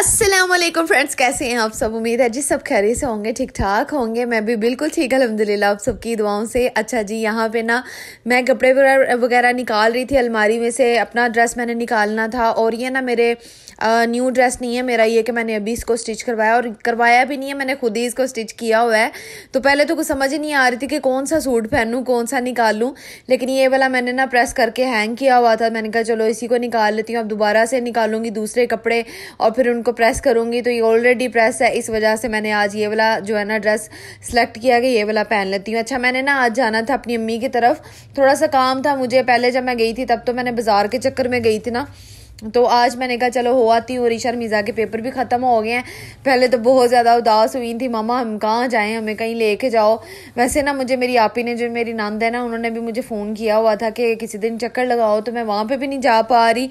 Aslam friends कैसे हैं आप सब उम्मीद है जी सब खैर से होंगे ठीक ठाक होंगे मैं भी बिल्कुल ठीक अलहमदिल्ला आप सबकी दुआओं से अच्छा जी यहाँ पे ना मैं कपड़े वगैरह निकाल रही थी अलमारी में से अपना ड्रेस मैंने निकालना था और ये ना मेरे न्यू ड्रेस नहीं है मेरा ये कि मैंने अभी इसको स्टिच करवाया और करवाया भी नहीं है मैंने खुद ही इसको स्टिच किया हुआ है तो पहले तो कुछ समझ ही नहीं आ रही थी कि कौन सा सूट पहनूँ कौन सा निकालूँ लेकिन ये वाला मैंने ना प्रेस करके हैंग किया हुआ था मैंने कहा चलो इसी को निकाल लेती हूँ अब दोबारा से निकालूंगी दूसरे कपड़े और फिर उन को प्रेस करूँगी तो ये ऑलरेडी प्रेस है इस वजह से मैंने आज ये वाला जो है ना ड्रेस सेलेक्ट किया कि ये वाला पहन लेती हूँ अच्छा मैंने ना आज जाना था अपनी अम्मी की तरफ थोड़ा सा काम था मुझे पहले जब मैं गई थी तब तो मैंने बाज़ार के चक्कर में गई थी ना तो आज मैंने कहा चलो हो आती हूँ रिशा मिर्ज़ा के पेपर भी ख़त्म हो गए हैं पहले तो बहुत ज़्यादा उदास हुई थी मामा हम कहाँ जाएं हमें कहीं लेके जाओ वैसे ना मुझे मेरी आपी ने जो मेरी नंद है ना उन्होंने भी मुझे फ़ोन किया हुआ था कि किसी दिन चक्कर लगाओ तो मैं वहाँ पे भी नहीं जा पा रही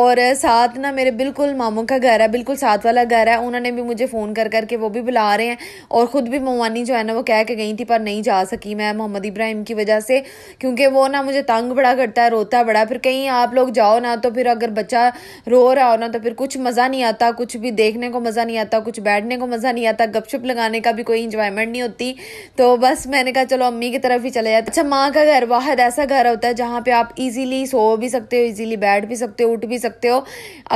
और साथ ना मेरे बिल्कुल मामों का घर है बिल्कुल साथ वाला घर है उन्होंने भी मुझे फ़ोन कर करके वो भी बुला रहे हैं और ख़ुद भी मोमानी जो है ना वो कह के गई थी पर नहीं जा सकी मैं मोहम्मद इब्राहिम की वजह से क्योंकि वो ना मुझे तंग बड़ा करता है रोता बड़ा फिर कहीं आप लोग जाओ ना तो फिर अगर बच्चा बच्चा रो रहा हो ना तो फिर कुछ मज़ा नहीं आता कुछ भी देखने को मज़ा नहीं आता कुछ बैठने को मज़ा नहीं आता गपशप लगाने का भी कोई इंजॉयमेंट नहीं होती तो बस मैंने कहा चलो अम्मी की तरफ ही चले जाते अच्छा माँ का घर वाहद ऐसा घर होता है जहाँ पर आप ईजिली सो भी सकते हो ईजिली बैठ भी सकते हो उठ भी सकते हो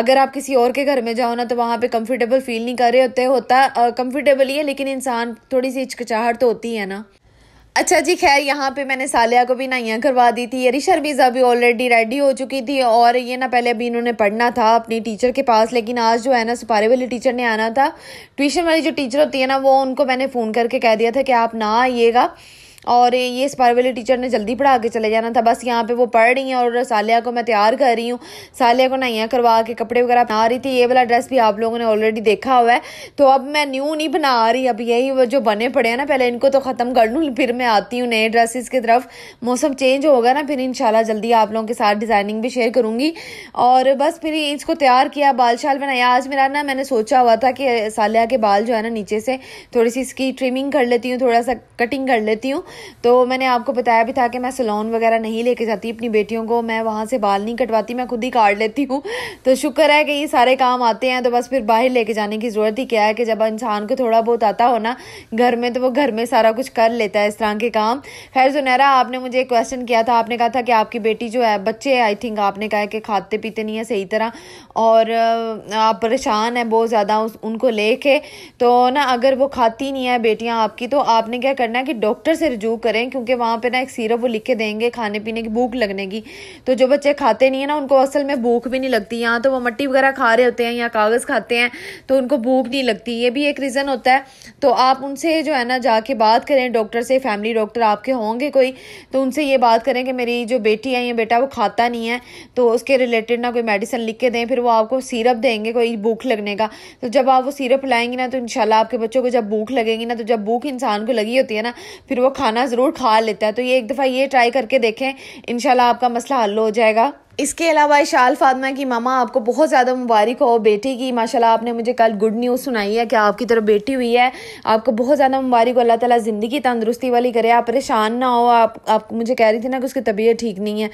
अगर आप किसी और के घर में जाओ ना तो वहाँ पर कम्फर्टेबल फील नहीं कर रहे होते होता कम्फर्टेबल ही है लेकिन इंसान थोड़ी सी हिचकिचाहट तो होती है ना अच्छा जी खैर यहाँ पे मैंने सालिया को भी नाइयाँ करवा दी थी यरी वीज़ा भी ऑलरेडी रेडी हो चुकी थी और ये ना पहले अभी इन्होंने पढ़ना था अपनी टीचर के पास लेकिन आज जो है ना सुपारे वाली टीचर ने आना था ट्यूशन वाली जो टीचर होती है ना वो उनको मैंने फ़ोन करके कह दिया था कि आप ना आइएगा और ये इस पार वाले टीचर ने जल्दी पढ़ा के चले जाना था बस यहाँ पे वो पढ़ रही हैं और सालिया को मैं तैयार कर रही हूँ सालिया को नैया करवा के कपड़े वगैरह बना रही थी ये वाला ड्रेस भी आप लोगों ने ऑलरेडी देखा हुआ है तो अब मैं न्यू नहीं बना रही अब यही जो बने पड़े हैं ना पहले इनको तो ख़त्म कर लूँ फिर मैं आती हूँ नए ड्रेसेस की तरफ मौसम चेंज होगा ना फिर इन जल्दी आप लोगों के साथ डिज़ाइनिंग भी शेयर करूँगी और बस फिर इसको तैयार किया बाल शाल बनाया आज मेरा ना मैंने सोचा हुआ था कि सालिया के बाल जो है ना नीचे से थोड़ी सी इसकी ट्रिमिंग कर लेती हूँ थोड़ा सा कटिंग कर लेती हूँ तो मैंने आपको बताया भी था कि मैं सलोन वगैरह नहीं लेके जाती अपनी बेटियों को मैं वहाँ से बाल नहीं कटवाती मैं खुद ही काट लेती हूँ तो शुक्र है कि ये सारे काम आते हैं तो बस फिर बाहर लेके जाने की ज़रूरत ही क्या है कि जब इंसान को थोड़ा बहुत आता हो ना घर में तो वो घर में सारा कुछ कर लेता है इस तरह के काम खैर सुनहरा आपने मुझे एक क्वेश्चन किया था आपने कहा था कि आपकी बेटी जो है बच्चे आई थिंक आपने कहा कि खाते पीते नहीं है सही तरह और आप परेशान हैं बहुत ज़्यादा उनको ले तो ना अगर वो खाती नहीं है बेटियाँ आपकी तो आपने क्या करना है कि डॉक्टर से जो करें क्योंकि वहाँ पे ना एक सीरप वो लिख के देंगे खाने पीने की भूख लगने की तो जो बच्चे खाते नहीं है ना उनको असल में भूख भी नहीं लगती यहाँ तो वो मट्टी वगैरह खा रहे होते हैं या कागज़ खाते हैं तो उनको भूख नहीं लगती ये भी एक रीज़न होता है तो आप उनसे जो है ना जाके बात करें डॉक्टर से फैमिली डॉक्टर आपके होंगे कोई तो उनसे ये बात करें कि मेरी जो बेटी है या बेटा वो खाता नहीं है तो उसके रिलेटेड ना कोई मेडिसिन लिख के दें फिर वो आपको सीरप देंगे कोई भूख लगने का तो जब आप वो सीरप लाएंगी ना तो इन आपके बच्चों को जब भूख लगेगी ना तो जब भूख इंसान को लगी होती है ना फिर वो खाना खाना ज़रूर खा लेता है तो ये एक दफ़ा ये ट्राई करके देखें इन आपका मसला हल हो जाएगा इसके अलावा शाल फातमा की मामा आपको बहुत ज़्यादा मुबारक हो बेटी की माशाल्लाह आपने मुझे कल गुड न्यूज़ सुनाई है कि आपकी तरफ बेटी हुई है आपको बहुत ज़्यादा मुबारक हो अल्लाह ताला ज़िंदगी तंदरुस्ती वाली करे आप परेशान ना हो आप आप मुझे कह रही थी ना कि उसकी तबीयत ठीक नहीं है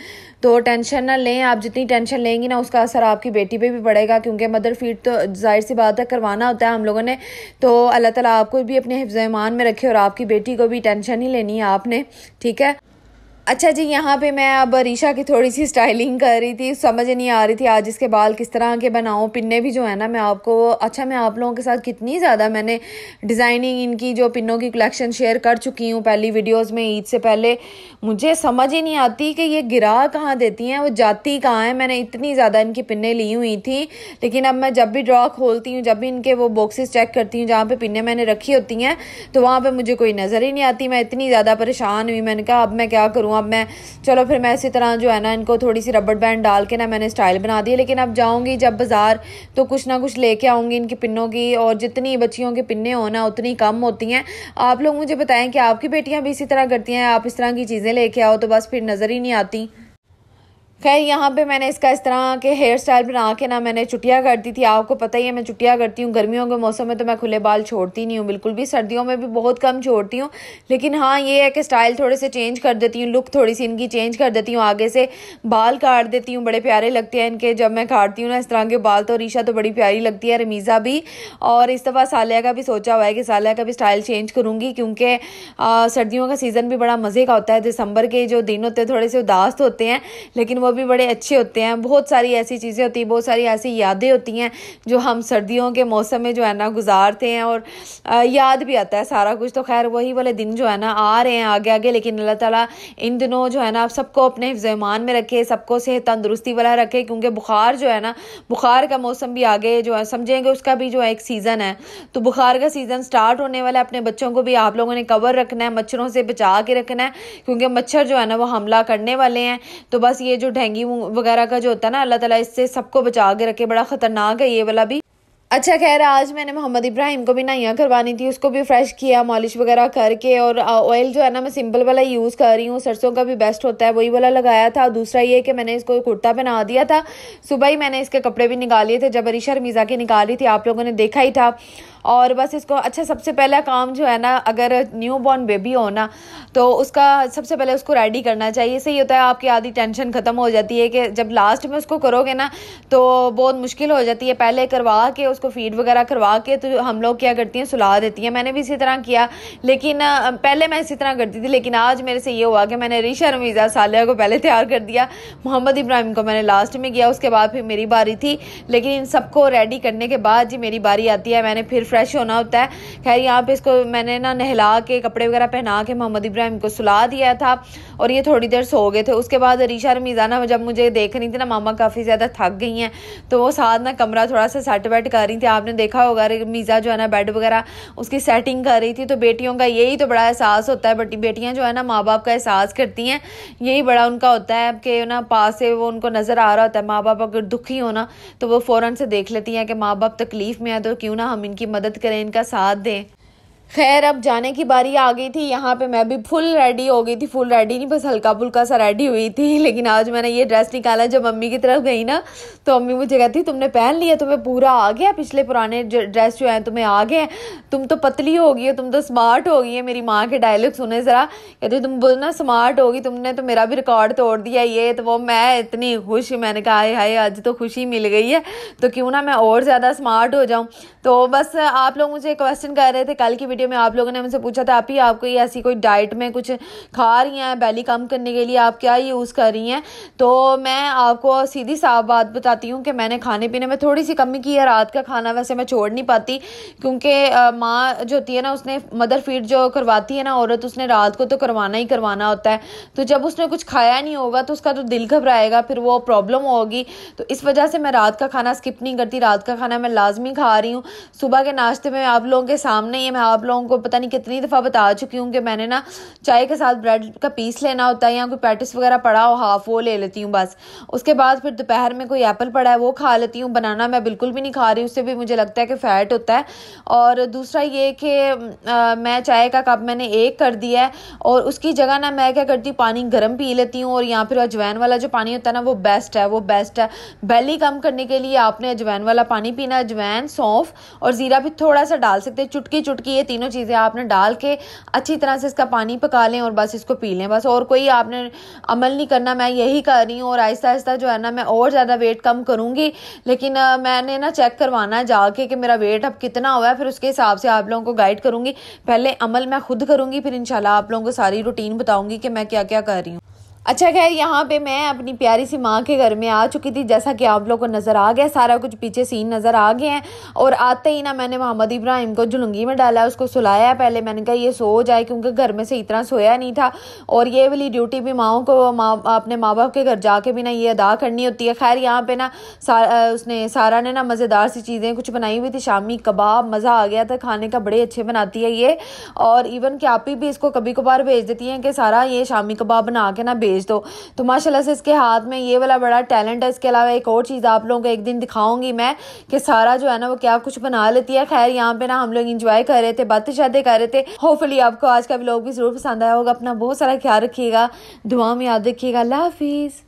तो टेंशन ना लें आप जितनी टेंशन लेंगी ना उसका असर आपकी बेटी पर भी पड़ेगा क्योंकि मदर फीड तो जाहिर सी बात है करवाना होता है हम लोगों ने तो अल्लाह ताला आपको भी अपने हिफ्ज़ ईमान में रखे और आपकी बेटी को भी टेंशन ही लेनी है आपने ठीक है अच्छा जी यहाँ पे मैं अब रीशा की थोड़ी सी स्टाइलिंग कर रही थी समझ नहीं आ रही थी आज इसके बाल किस तरह के बनाऊँ पिन्ने भी जो है ना मैं आपको अच्छा मैं आप लोगों के साथ कितनी ज़्यादा मैंने डिज़ाइनिंग इनकी जो पिनों की कलेक्शन शेयर कर चुकी हूँ पहली वीडियोस में ईद से पहले मुझे समझ ही नहीं आती कि ये गिरा कहाँ देती हैं वो जाती कहाँ हैं मैंने इतनी ज़्यादा इनकी पिन्ने ली हुई थी लेकिन अब मैं जब भी ड्रॉ खोलती हूँ जब भी इनके वो बॉक्सेस चेक करती हूँ जहाँ पर पिन्ने मैंने रखी होती हैं तो वहाँ पर मुझे कोई नज़र ही नहीं आती मैं इतनी ज़्यादा परेशान हुई मैंने कहा अब मैं क्या करूँ हूँ अब मैं चलो फिर मैं इसी तरह जो है ना इनको थोड़ी सी रबड़ बैंड डाल के ना मैंने स्टाइल बना दी लेकिन अब जाऊँगी जब बाज़ार तो कुछ ना कुछ लेके आऊँगी इनकी पिनों की और जितनी बच्चियों की पिन्ने हो ना उतनी कम होती हैं आप लोग मुझे बताएं कि आपकी बेटियाँ भी इसी तरह करती हैं आप इस तरह की चीज़ें लेके आओ तो बस फिर नज़र ही नहीं आती खैर यहाँ पे मैंने इसका इस तरह के हेयर स्टाइल बना के ना मैंने चुटिया करती थी आपको पता ही है मैं चुटिया करती हूँ गर्मियों के मौसम में तो मैं खुले बाल छोड़ती नहीं हूँ बिल्कुल भी सर्दियों में भी बहुत कम छोड़ती हूँ लेकिन हाँ ये है कि स्टाइल थोड़े से चेंज कर देती हूँ लुक थोड़ी सी इनकी चेंज कर देती हूँ आगे से बाल काट देती हूँ बड़े प्यारे लगते हैं इनके जब मैं काटती हूँ ना इस तरह के बाल तो रीशा तो बड़ी प्यारी लगती है रमीज़ा भी और इस दफ़ा सालिया का भी सोचा हुआ है कि सालिया का भी स्टाइल चेंज करूँगी क्योंकि सर्दियों का सीज़न भी बड़ा मज़े का होता है दिसंबर के जो दिन होते हैं थोड़े से उदास होते हैं लेकिन वो भी बड़े अच्छे होते हैं बहुत सारी ऐसी चीज़ें होती हैं बहुत सारी ऐसी यादें होती हैं जो हम सर्दियों के मौसम में जो है ना गुजारते हैं और याद भी आता है सारा कुछ तो खैर वही वाले दिन जो है ना आ रहे हैं आगे आगे लेकिन अल्लाह ताला इन दिनों जो है ना आप सबको अपने हिफ्जमान में रखे सबको सेहत तंदुरुस्ती वाला रखे क्योंकि बुखार जो है ना बुखार का मौसम भी आगे जो है समझेंगे उसका भी जो है एक सीज़न है तो बुखार का सीज़न स्टार्ट होने वाला है अपने बच्चों को भी आप लोगों ने कवर रखना है मच्छरों से बचा के रखना है क्योंकि मच्छर जो है ना वो हमला करने वाले हैं तो बस ये जो डेंगू वगैरह का जो होता है ना अल्लाह ताला इससे सबको बचा के रखे बड़ा ख़तरनाक है ये वाला भी अच्छा खैर आज मैंने मोहम्मद इब्राहिम को भी नाइयाँ करवानी थी उसको भी फ्रेश किया मॉलिश वगैरह करके और ऑयल जो है ना मैं सिंपल वाला यूज़ कर रही हूँ सरसों का भी बेस्ट होता है वही वाला लगाया था दूसरा ये कि मैंने इसको कुर्ता पहना दिया था सुबह ही मैंने इसके कपड़े भी निकाले थे जब अरीशा मिजा के निकाली थी आप लोगों ने देखा ही था और बस इसको अच्छा सबसे पहला काम जो है ना अगर न्यू बॉर्न बेबी हो ना तो उसका सबसे पहले उसको रेडी करना चाहिए सही होता है आपकी आधी टेंशन ख़त्म हो जाती है कि जब लास्ट में उसको करोगे ना तो बहुत मुश्किल हो जाती है पहले करवा के उसको फीड वगैरह करवा के तो हम लोग क्या करती हैं सुला देती हैं मैंने भी इसी तरह किया लेकिन पहले मैं इसी तरह करती थी लेकिन आज मेरे से ये हुआ कि मैंने रिशा रमीज़ा सालिया को पहले तैयार कर दिया मोहम्मद इब्राहिम को मैंने लास्ट में किया उसके बाद फिर मेरी बारी थी लेकिन इन सबको रेडी करने के बाद जी मेरी बारी आती है मैंने फिर फ्रेश होना होता है खैर यहाँ पे इसको मैंने ना नहला के कपड़े वगैरह पहना के मोहम्मद इब्राहिम को सुला दिया था और ये थोड़ी देर सो गए थे उसके बाद रीशा और ना जब मुझे देख रही थी ना मामा काफ़ी ज़्यादा थक गई हैं तो वो साथ ना कमरा थोड़ा सा सेट वेट कर रही थी आपने देखा होगा मीज़ा जो है ना बेड वगैरह उसकी सेटिंग कर रही थी तो बेटियों का यही तो बड़ा एहसास होता है बटी बेटियाँ जो है ना माँ बाप का एहसास करती हैं यही बड़ा उनका होता है कि ना पास से वो उनको नज़र आ रहा होता है माँ बाप अगर दुखी होना तो वो फ़ौरन से देख लेती हैं कि माँ बाप तकलीफ़ में है तो क्यों ना हम इनकी मदद मदद करें इनका साथ दें खैर अब जाने की बारी आ गई थी यहाँ पे मैं भी फुल रेडी हो गई थी फुल रेडी नहीं बस हल्का फुल्का सा रेडी हुई थी लेकिन आज मैंने ये ड्रेस निकाला जब मम्मी की तरफ गई ना तो मम्मी मुझे कहती तुमने पहन लिया तुम्हें पूरा आ गया पिछले पुराने ड्रेस जो है तुम्हें आ गए तुम तो पतली हो गई हो तुम तो स्मार्ट हो गई है मेरी माँ के डायलॉग सुने ज़रा कहती तुम बोल ना स्मार्ट होगी तुमने तो मेरा भी रिकॉर्ड तोड़ दिया ये तो वो मैं इतनी खुश मैंने कहा हाय हाय आज तो खुशी मिल गई है तो क्यों ना मैं और ज़्यादा स्मार्ट हो जाऊँ तो बस आप लोग मुझे क्वेश्चन कर रहे थे कल की वीडियो में आप लोगों ने मुझसे पूछा था आप ही आपको ऐसी कोई डाइट में कुछ खा रही हैं बैली कम करने के लिए आप क्या यूज़ कर रही हैं तो मैं आपको सीधी साफ बात बताती हूँ कि मैंने खाने पीने में थोड़ी सी कमी की है रात का खाना वैसे मैं छोड़ नहीं पाती क्योंकि माँ जो होती है ना उसने मदर फीड जो करवाती है ना औरत उसने रात को तो करवाना ही करवाना होता है तो जब उसने कुछ खाया नहीं होगा तो उसका तो दिल घबराएगा फिर वो प्रॉब्लम होगी तो इस वजह से मैं रात का खाना स्किप नहीं करती रात का खाना मैं लाजमी खा रही हूँ सुबह के नाश्ते में आप लोगों के सामने ही मैं आप लोगों को पता नहीं कितनी दफ़ा बता चुकी हूँ कि मैंने ना चाय के साथ ब्रेड का पीस लेना होता है या कोई पैटिस वगैरह पड़ा हो हाफ वो ले लेती हूँ बस उसके बाद फिर दोपहर में कोई एप्पल पड़ा है वो खा लेती हूँ बनाना मैं बिल्कुल भी नहीं खा रही उससे भी मुझे लगता है कि फ़ैट होता है और दूसरा ये कि मैं चाय का कप मैंने एक कर दिया है और उसकी जगह ना मैं क्या करती हूँ पानी गर्म पी लेती हूँ और या फिर अजवैन वाला जो पानी होता है ना वो बेस्ट है वो बेस्ट है बैली कम करने के लिए आपने अजवैन वाला पानी पीना अजवैन सौंफ और ज़ीरा भी थोड़ा सा डाल सकते हैं चुटकी चुटकी ये तीनों चीज़ें आपने डाल के अच्छी तरह से इसका पानी पका लें और बस इसको पी लें बस और कोई आपने अमल नहीं करना मैं यही कर रही हूँ और आहिस्ता आहिस्ता जो है ना मैं और ज़्यादा वेट कम करूँगी लेकिन मैंने ना चेक करवाना है जाके कि मेरा वेट अब कितना हुआ है फिर उसके हिसाब से आप लोगों को गाइड करूँगी पहले अमल मैं खुद करूँगी फिर इनशाला आप लोगों को सारी रूटीन बताऊँगी कि मैं क्या क्या कर रही हूँ अच्छा खैर यहाँ पे मैं अपनी प्यारी सी माँ के घर में आ चुकी थी जैसा कि आप लोगों को नज़र आ गया सारा कुछ पीछे सीन नज़र आ गए हैं और आते ही ना मैंने मोहम्मद इब्राहिम को जुलंगी में डाला उसको सुलाया पहले मैंने कहा ये सो जाए क्योंकि घर में से इतना सोया नहीं था और ये वाली ड्यूटी भी माओ को माँ अपने माँ बाप के घर जाके भी ना ये अदा करनी होती है खैर यहाँ पर ना सारा उसने सारा ने ना मज़ेदार सी चीज़ें कुछ बनाई हुई थी शामी कबाब मज़ा आ गया था खाने का बड़े अच्छे बनाती है ये और इवन कि आप ही भी इसको कभी कभार भेज देती हैं कि सारा ये शामी कबाब बना के ना भेज दो तो, तो माशाल्लाह से इसके हाथ में ये वाला बड़ा टैलेंट है इसके अलावा एक और चीज़ आप लोगों को एक दिन दिखाऊंगी मैं कि सारा जो है ना वो क्या कुछ बना लेती है खैर यहाँ पे ना हम लोग इंजॉय कर रहे थे बातें शादे कर रहे थे होपफुली आपको आज का भी लोग भी ज़रूर पसंद आया होगा अपना बहुत सारा ख्याल रखिएगा दुआ में याद रखिएगा अल्लाह हाफिज़